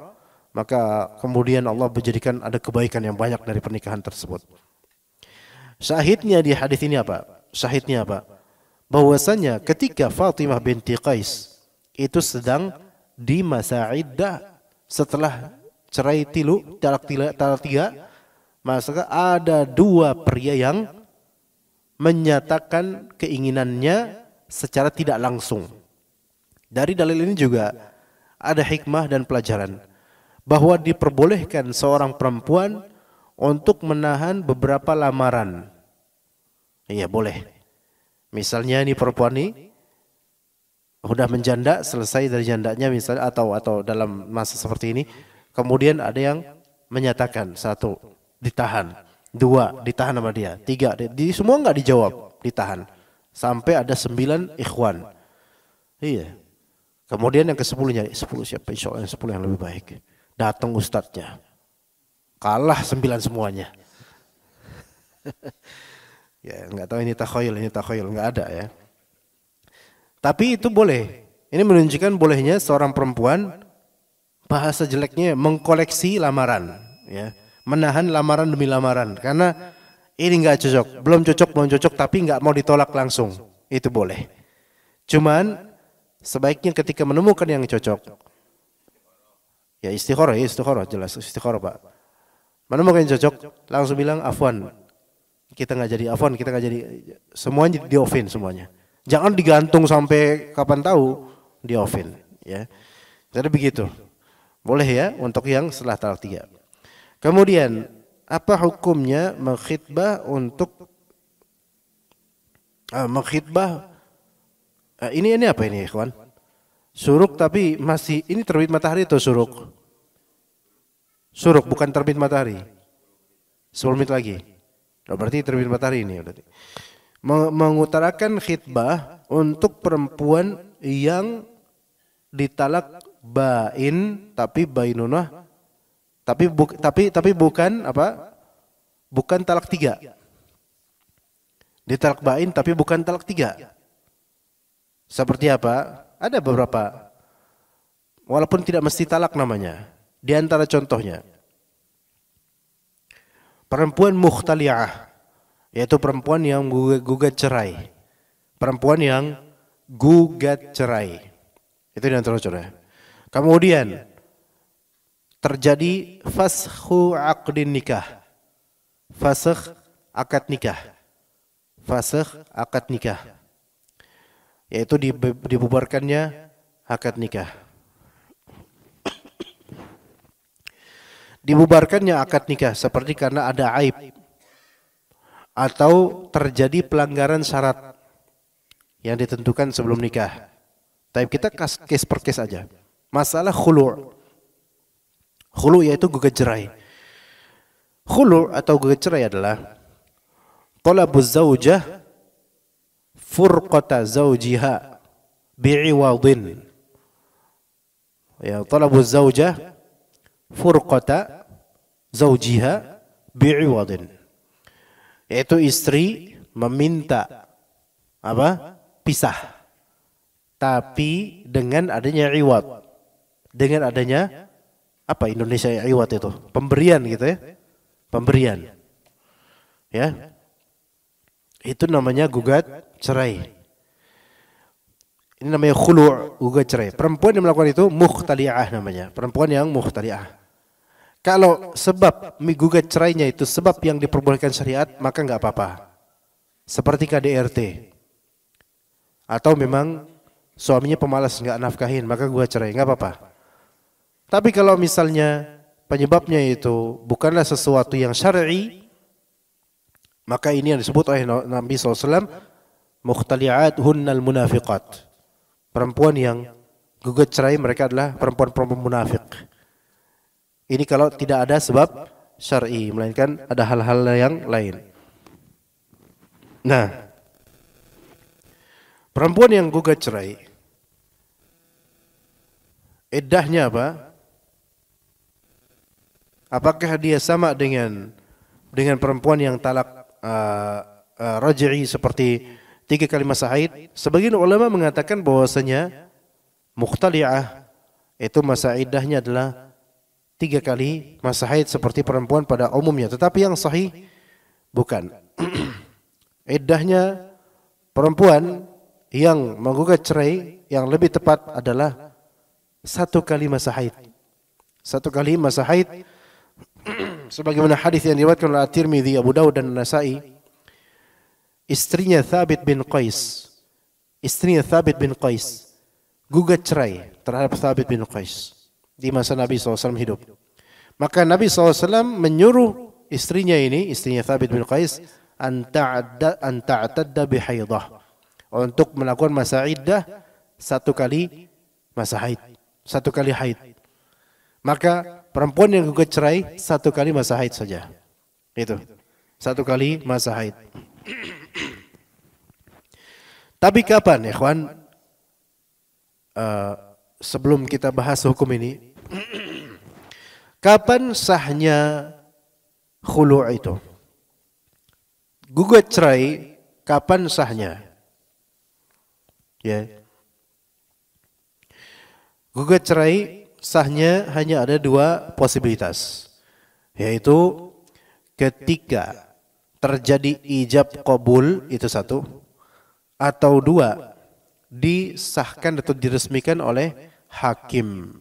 Maka kemudian Allah menjadikan ada kebaikan yang banyak dari pernikahan tersebut. Sahidnya di hadis ini apa? Sahidnya apa? Bahwasanya ketika Fatimah binti Qais itu sedang di masa iddah setelah cerai tilu talak tiga, talak tiga maka ada dua pria yang menyatakan keinginannya secara tidak langsung. Dari dalil ini juga ada hikmah dan pelajaran bahwa diperbolehkan seorang perempuan untuk menahan beberapa lamaran. Iya boleh. Misalnya ini perempuan ini sudah menjanda, selesai dari jandanya misalnya atau atau dalam masa seperti ini, kemudian ada yang menyatakan satu ditahan, dua ditahan sama dia, tiga di semua nggak dijawab ditahan sampai ada sembilan ikhwan. Iya. Kemudian yang ke sepuluhnya, sepuluh siapa? Insya Allah yang sepuluh yang lebih baik. Datang ustadznya kalah sembilan semuanya. ya nggak tahu ini takhayul ini takhayul nggak ada ya. Tapi itu boleh. Ini menunjukkan bolehnya seorang perempuan bahasa jeleknya mengkoleksi lamaran, ya, menahan lamaran demi lamaran karena ini nggak cocok, belum cocok, belum cocok, tapi nggak mau ditolak langsung, itu boleh. Cuman sebaiknya ketika menemukan yang cocok, ya istiqoroh ya istikharah jelas istiqoroh pak. Mana mau yang cocok? Langsung bilang afwan. Kita nggak jadi afwan, kita nggak jadi semuanya di offin semuanya. Jangan digantung sampai kapan tahu di offin ya. Jadi begitu. Boleh ya untuk yang setelah talak tiga. Kemudian apa hukumnya mengkhitbah untuk uh, eh, mengkhitbah uh, eh, ini ini apa ini kawan? Suruk tapi masih ini terbit matahari atau suruk? Suruk bukan terbit matahari. 10 menit lagi. Oh, berarti terbit matahari ini berarti. Mengutarakan khitbah untuk perempuan yang ditalak bain tapi bainunah tapi bu, tapi tapi bukan apa? Bukan talak tiga. Ditalak bain tapi bukan talak tiga. Seperti apa? Ada beberapa. Walaupun tidak mesti talak namanya di antara contohnya, perempuan mukhtaliah, yaitu perempuan yang gugat, cerai. Perempuan yang gugat cerai. Itu di antara contohnya. Kemudian, terjadi fashu aqdin nikah. Fasakh akad nikah. Fasakh akad nikah. Yaitu dibubarkannya akad nikah. dibubarkannya akad nikah seperti karena ada aib atau terjadi pelanggaran syarat yang ditentukan sebelum nikah. Tapi kita kas case per case aja. Masalah khulu. Khulu yaitu gugat cerai. Khulu atau gugat cerai adalah talabu zaujah furqata zaujiha bi'iwadin. Ya, talabu zaujah furqata zaujiha bi'iwadin. Yaitu istri meminta apa? pisah. Tapi dengan adanya iwat. Dengan adanya apa Indonesia iwat itu? Pemberian gitu ya. Pemberian. Ya. Itu namanya gugat cerai. Ini namanya khulu' gugat cerai. Perempuan yang melakukan itu mukhtali'ah namanya. Perempuan yang mukhtali'ah. Kalau sebab menggugat cerainya itu sebab yang diperbolehkan syariat, maka enggak apa-apa. Seperti KDRT. Atau memang suaminya pemalas enggak nafkahin, maka gua cerai, enggak apa-apa. Tapi kalau misalnya penyebabnya itu bukanlah sesuatu yang syar'i, maka ini yang disebut oleh Nabi SAW mukhtali'at hunnal munafiqat. Perempuan yang gugat cerai mereka adalah perempuan-perempuan munafik. Ini kalau tidak ada sebab syar'i, melainkan ada hal-hal yang lain. Nah, perempuan yang gugat cerai, iddahnya apa? Apakah dia sama dengan dengan perempuan yang talak uh, uh, raj'i seperti tiga kali masa sahid? Sebagian ulama mengatakan bahwasanya mukhtali'ah itu masa iddahnya adalah tiga kali masa haid seperti perempuan pada umumnya. Tetapi yang sahih bukan. Iddahnya perempuan yang menggugat cerai yang lebih tepat adalah satu kali masa haid. Satu kali masa haid sebagaimana hadis yang diriwayatkan oleh At-Tirmidzi, Abu Dawud dan Nasa'i istrinya Thabit bin Qais istrinya Thabit bin Qais gugat cerai terhadap Thabit bin Qais di masa Nabi SAW hidup. Maka Nabi SAW menyuruh istrinya ini, istrinya Thabit bin Qais, anta'tadda bihaidah. Untuk melakukan masa iddah satu kali masa haid. Satu kali haid. Maka perempuan yang gugat cerai satu kali masa haid saja. Itu. Satu kali masa haid. Tapi kapan, ikhwan? Uh, sebelum kita bahas hukum ini, kapan sahnya khulu itu? Gugat cerai kapan sahnya? Ya. Gugat cerai sahnya hanya ada dua posibilitas, yaitu ketika terjadi ijab kabul itu satu atau dua disahkan atau diresmikan oleh hakim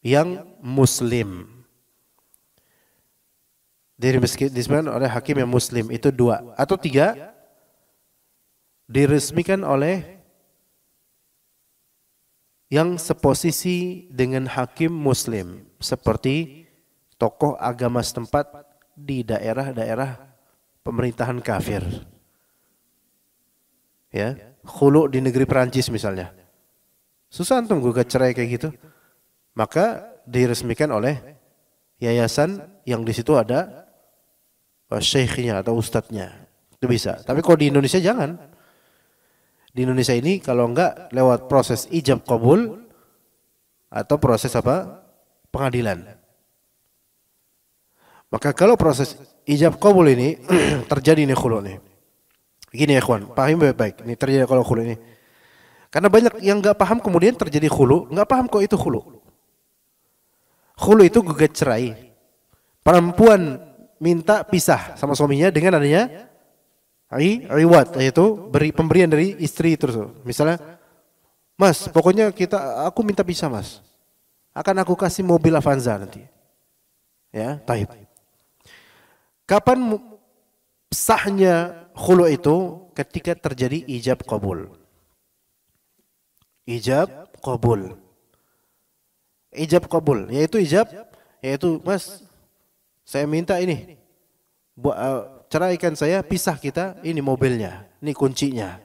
yang muslim. Dari oleh hakim yang muslim itu dua atau tiga diresmikan oleh yang seposisi dengan hakim muslim seperti tokoh agama setempat di daerah-daerah pemerintahan kafir. Ya khulu di negeri Perancis misalnya. Susah antum gugat cerai kayak gitu. Maka diresmikan oleh yayasan yang di situ ada eh, syekhnya atau ustadznya. Itu bisa. Tapi kalau di Indonesia jangan. Di Indonesia ini kalau enggak lewat proses ijab kabul atau proses apa? Pengadilan. Maka kalau proses ijab kabul ini terjadi nih khulu nih. Begini ya kawan, pahami baik-baik. Ini terjadi kalau hulu ini. Karena banyak yang nggak paham kemudian terjadi hulu, nggak paham kok itu hulu. Hulu itu gugat cerai. Perempuan minta pisah sama suaminya dengan adanya ri riwat yaitu beri pemberian dari istri terus. Misalnya, Mas, pokoknya kita aku minta pisah, Mas. Akan aku kasih mobil Avanza nanti. Ya, taib. Kapan sahnya khulu itu ketika terjadi ijab kabul. Ijab kabul. Ijab kabul, yaitu ijab yaitu Mas saya minta ini buat uh, eh, ceraikan saya, pisah kita, ini mobilnya, ini kuncinya.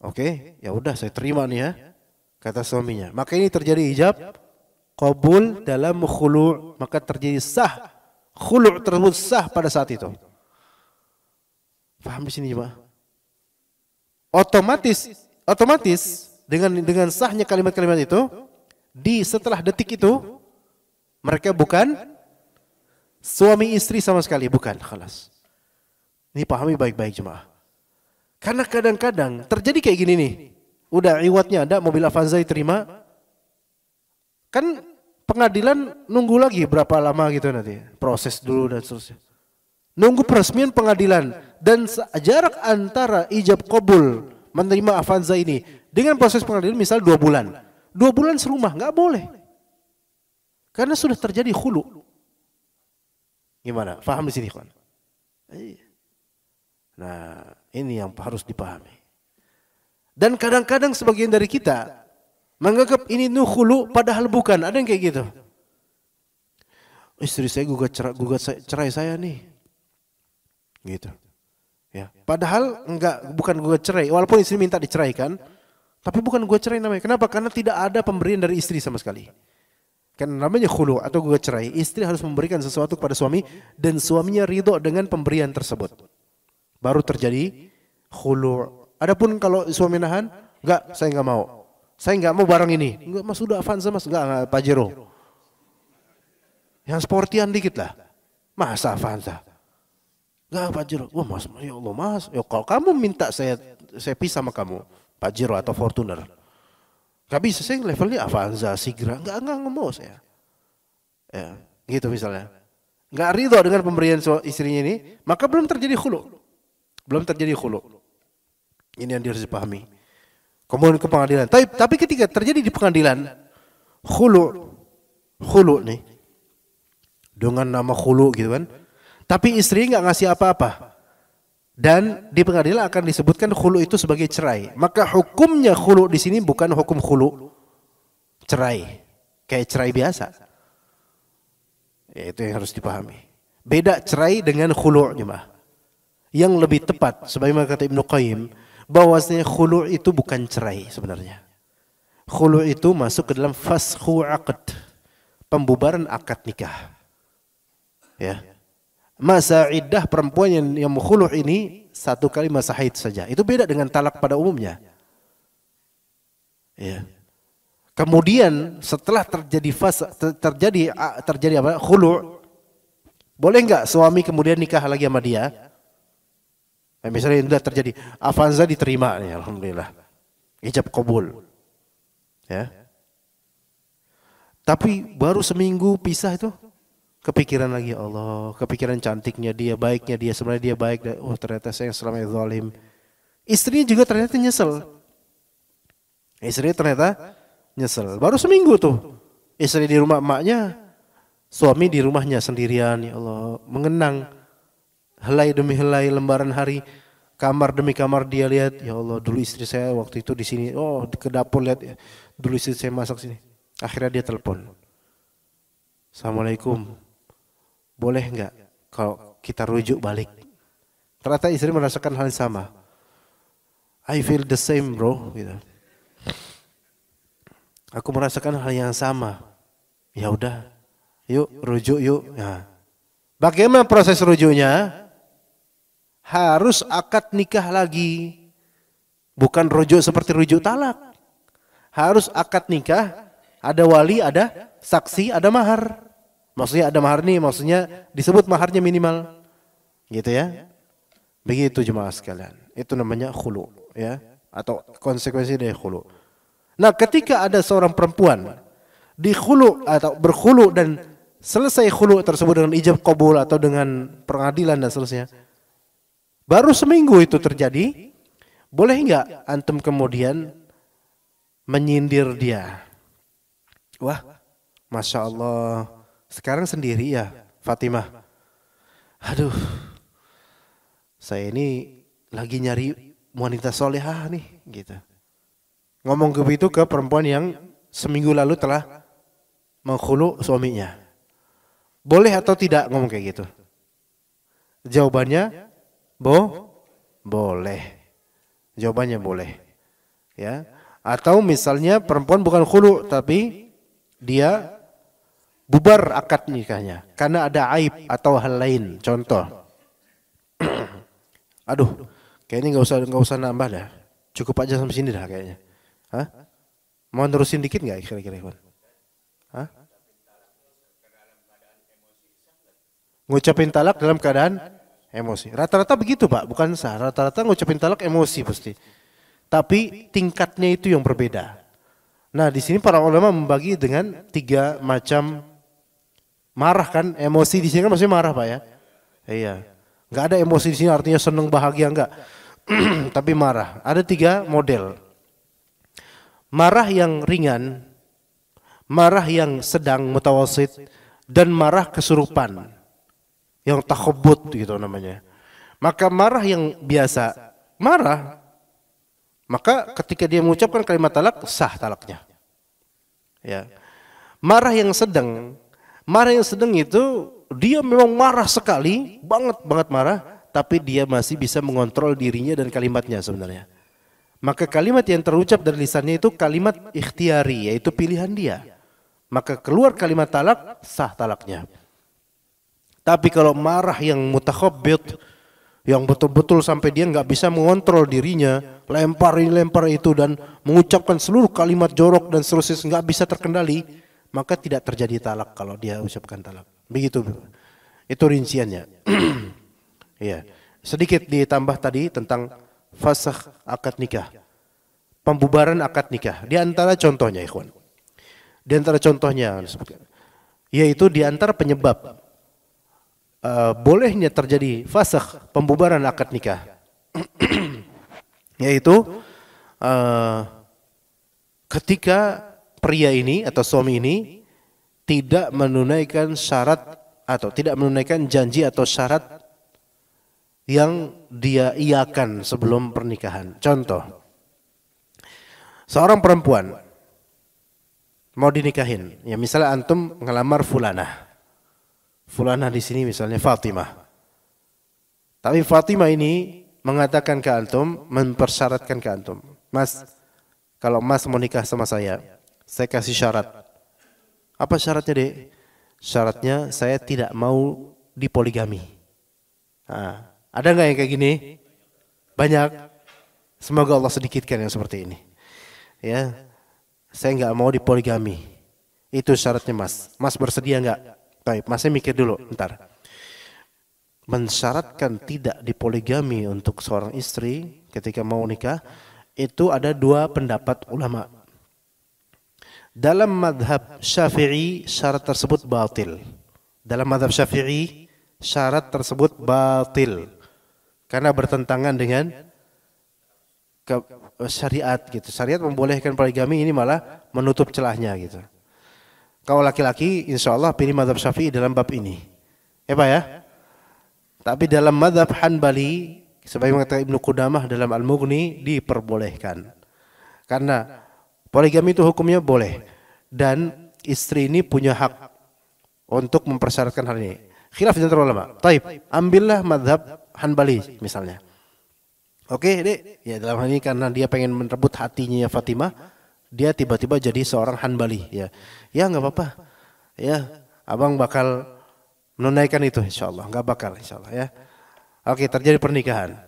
Oke, okay, ya udah saya terima nih ya, kata suaminya. Maka ini terjadi ijab kabul dalam khulu, maka terjadi sah khulu tersebut sah pada saat itu. Paham di sini, Pak? Otomatis otomatis dengan dengan sahnya kalimat-kalimat itu di setelah detik itu mereka bukan suami istri sama sekali, bukan. Kelas. Ini pahami baik-baik jemaah. Karena kadang-kadang terjadi kayak gini nih. Udah iwatnya ada, mobil Avanza diterima. Kan pengadilan nunggu lagi berapa lama gitu nanti. Proses dulu dan seterusnya. Nunggu peresmian pengadilan dan jarak antara ijab kabul menerima Avanza ini dengan proses pengadilan misal dua bulan. Dua bulan serumah, nggak boleh. Karena sudah terjadi hulu. Gimana? Faham di sini, kawan? Iya. Nah, ini yang harus dipahami. Dan kadang-kadang sebagian dari kita menganggap ini nuhulu padahal bukan. Ada yang kayak gitu. Istri saya gugat cerai, gugat cerai saya nih. Gitu. Ya, padahal enggak bukan gue cerai, walaupun istri minta diceraikan, tapi bukan gue cerai namanya. Kenapa? Karena tidak ada pemberian dari istri sama sekali. Karena namanya khulu atau gue cerai, istri harus memberikan sesuatu kepada suami dan suaminya ridho dengan pemberian tersebut. Baru terjadi khulu. Adapun kalau suami nahan, enggak, saya enggak mau. Saya enggak mau barang ini. Enggak, mas udah Avanza mas, enggak, enggak Pajero. Yang sportian dikit lah. Masa Avanza? Enggak Pak Jiro. Wah mas, ya Allah mas. Ya kalau kamu minta saya saya pisah sama kamu. Pak Jiro atau Fortuner. Gak bisa saya levelnya Avanza, Sigra. Enggak, enggak, enggak mau saya. Ya, gitu misalnya. Enggak ridho dengan pemberian istrinya ini. Maka belum terjadi khulu. Belum terjadi khulu. Ini yang harus dipahami. Kemudian ke pengadilan. Tapi, tapi ketika terjadi di pengadilan. Khulu. Khulu nih. Dengan nama khulu gitu kan tapi istri nggak ngasih apa-apa. Dan di pengadilan akan disebutkan khulu itu sebagai cerai. Maka hukumnya khulu di sini bukan hukum khulu cerai. Kayak cerai biasa. Ya, itu yang harus dipahami. Beda cerai dengan khulu jemaah. Yang lebih tepat sebagaimana kata Ibnu Qayyim bahwasanya khulu itu bukan cerai sebenarnya. Khulu itu masuk ke dalam fasxu aqd. Pembubaran akad nikah. Ya masa iddah perempuan yang, yang mukhuluh ini satu kali masa haid saja. Itu beda dengan talak pada umumnya. Ya. Kemudian setelah terjadi fase terjadi terjadi apa? Khulu. Boleh enggak suami kemudian nikah lagi sama dia? Nah, misalnya sudah terjadi Avanza diterima nih alhamdulillah. Ijab kabul. Ya. Tapi baru seminggu pisah itu kepikiran lagi ya Allah, kepikiran cantiknya dia, baiknya dia, sebenarnya dia baik. Dan, oh ternyata saya yang selama itu zalim. Istrinya juga ternyata nyesel. Istrinya ternyata nyesel. Baru seminggu tuh. Istri di rumah emaknya, suami di rumahnya sendirian ya Allah, mengenang helai demi helai lembaran hari kamar demi kamar dia lihat ya Allah dulu istri saya waktu itu di sini oh ke dapur lihat dulu istri saya masak sini akhirnya dia telepon Assalamualaikum boleh nggak kalau kita rujuk balik? Ternyata istri merasakan hal yang sama. I feel the same bro. Gitu. Aku merasakan hal yang sama. Ya udah, yuk rujuk yuk. Nah. Bagaimana proses rujuknya? Harus akad nikah lagi. Bukan rujuk seperti rujuk talak. Harus akad nikah, ada wali, ada saksi, ada mahar. Maksudnya ada mahar nih, maksudnya disebut maharnya minimal. Gitu ya. Begitu jemaah sekalian. Itu namanya khulu ya atau konsekuensi dari khulu. Nah, ketika ada seorang perempuan di khulu atau berkhulu dan selesai khulu tersebut dengan ijab kabul atau dengan pengadilan dan seterusnya. Baru seminggu itu terjadi, boleh nggak antum kemudian menyindir dia? Wah, masya Allah, sekarang sendiri ya, Fatimah. Aduh, saya ini lagi nyari wanita solehah nih, gitu. Ngomong ke itu ke perempuan yang seminggu lalu telah menghulu suaminya. Boleh atau tidak ngomong kayak gitu? Jawabannya, bo, boleh. Jawabannya boleh. Ya, atau misalnya perempuan bukan khulu tapi dia bubar akad nikahnya karena ada aib atau hal lain. Contoh, aduh, kayaknya nggak usah nggak usah nambah dah, cukup aja sampai sini dah kayaknya. Hah? Mau nerusin dikit nggak kira-kira Hah? Ngucapin talak dalam keadaan emosi. Rata-rata begitu pak, bukan sah. Rata-rata ngucapin talak emosi pasti. Tapi tingkatnya itu yang berbeda. Nah di sini para ulama membagi dengan tiga macam Marah kan? Emosi di sini kan maksudnya marah Pak ya? Iya. nggak ada emosi di sini artinya seneng bahagia enggak. Tapi marah. Ada tiga model. Marah yang ringan, marah yang sedang mutawasid, dan marah kesurupan. Yang takhobut gitu namanya. Maka marah yang biasa, marah, maka ketika dia mengucapkan kalimat talak, sah talaknya. Ya. Marah yang sedang Marah yang sedang itu dia memang marah sekali, banget banget marah, tapi dia masih bisa mengontrol dirinya dan kalimatnya sebenarnya. Maka kalimat yang terucap dari lisannya itu kalimat ikhtiari, yaitu pilihan dia. Maka keluar kalimat talak, sah talaknya. Tapi kalau marah yang mutakhabbit yang betul-betul sampai dia nggak bisa mengontrol dirinya, lempar ini lempar itu dan mengucapkan seluruh kalimat jorok dan seterusnya nggak bisa terkendali, maka tidak terjadi talak kalau dia ucapkan talak. Begitu. Itu rinciannya. ya. Sedikit ditambah tadi tentang fasakh akad nikah. Pembubaran akad nikah. Di antara contohnya, ikhwan. Di antara contohnya, yaitu di antara penyebab uh, bolehnya terjadi fasakh pembubaran akad nikah. yaitu uh, ketika pria ini atau suami ini tidak menunaikan syarat atau tidak menunaikan janji atau syarat yang dia iakan sebelum pernikahan. Contoh, seorang perempuan mau dinikahin, ya misalnya antum ngelamar fulana. Fulana di sini misalnya Fatimah. Tapi Fatimah ini mengatakan ke antum, mempersyaratkan ke antum, "Mas, kalau Mas mau nikah sama saya, saya kasih syarat. Apa syaratnya, Dek? Syaratnya saya tidak mau dipoligami. Nah, ada nggak yang kayak gini? Banyak. Semoga Allah sedikitkan yang seperti ini. Ya, saya nggak mau dipoligami. Itu syaratnya Mas. Mas bersedia nggak? Baik, Masnya mikir dulu, ntar. Mensyaratkan tidak dipoligami untuk seorang istri ketika mau nikah, itu ada dua pendapat ulama. Dalam madhab syafi'i syarat tersebut batil. Dalam madhab syafi'i syarat tersebut batil. Karena bertentangan dengan ke eh, syariat gitu. Syariat membolehkan poligami ini malah menutup celahnya gitu. Kalau laki-laki insya Allah pilih madhab syafi'i dalam bab ini. Ya Pak ya? Tapi dalam madhab Hanbali, sebagai mengatakan Ibnu Qudamah dalam Al-Mughni, diperbolehkan. Karena Poligami itu hukumnya boleh. Dan istri ini punya hak untuk mempersyaratkan hal ini. Khilaf di antara ulama. Taib, ambillah madhab Hanbali misalnya. Oke, dek. ya dalam hal ini karena dia pengen merebut hatinya Fatimah, dia tiba-tiba jadi seorang Hanbali. Ya, ya nggak apa-apa. Ya, abang bakal menunaikan itu, insya Allah. Nggak bakal, insya Allah. Ya, oke, terjadi pernikahan.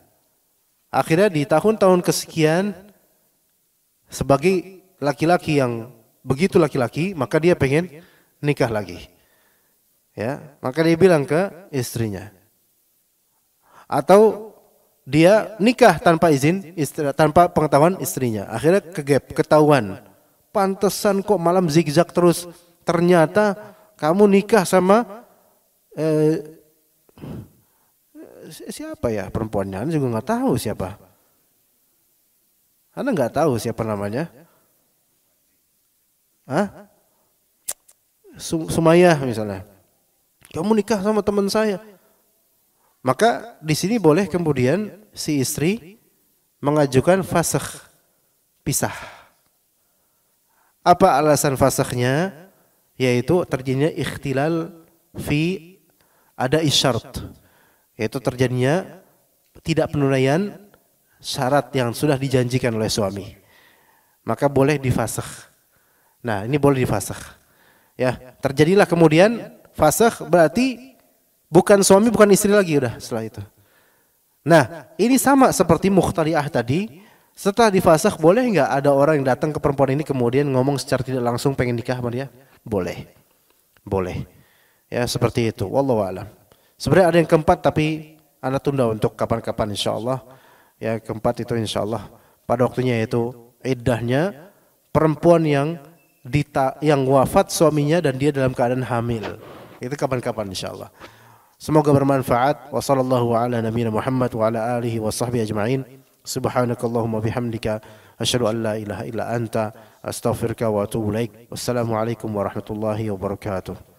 Akhirnya di tahun-tahun kesekian, sebagai laki-laki yang begitu laki-laki maka dia pengen nikah lagi. Ya, maka dia bilang ke istrinya. Atau dia nikah tanpa izin istri, tanpa pengetahuan istrinya. Akhirnya kegep, ketahuan. Pantesan kok malam zigzag terus. Ternyata kamu nikah sama eh, siapa ya perempuannya? Anda juga nggak tahu siapa. Anda nggak tahu siapa namanya. Hah? sumayyah misalnya. Kamu nikah sama teman saya. Maka di sini boleh kemudian si istri mengajukan fasakh pisah. Apa alasan fasakhnya? Yaitu terjadinya ikhtilal fi ada isyarat. Yaitu terjadinya tidak penunaian syarat yang sudah dijanjikan oleh suami. Maka boleh difasakh. Nah, ini boleh difasakh. Ya, terjadilah kemudian fasakh berarti bukan suami bukan istri lagi udah setelah itu. Nah, ini sama seperti mukhtariah tadi. Setelah difasakh boleh nggak ada orang yang datang ke perempuan ini kemudian ngomong secara tidak langsung pengen nikah sama dia? Boleh. Boleh. Ya, seperti itu. Wallahu alam. Sebenarnya ada yang keempat tapi Anda tunda untuk kapan-kapan insya Allah. Ya, keempat itu insya Allah pada waktunya itu iddahnya perempuan yang dita yang wafat suaminya dan dia dalam keadaan hamil. Itu kapan-kapan insyaallah. Semoga bermanfaat. Wassallallahu ala nabiyina Muhammad wa ala alihi wa ajma'in. Subhanakallahumma bihamdika asyhadu an la ilaha illa anta astaghfiruka wa atubu ilaik. Wassalamu warahmatullahi wabarakatuh.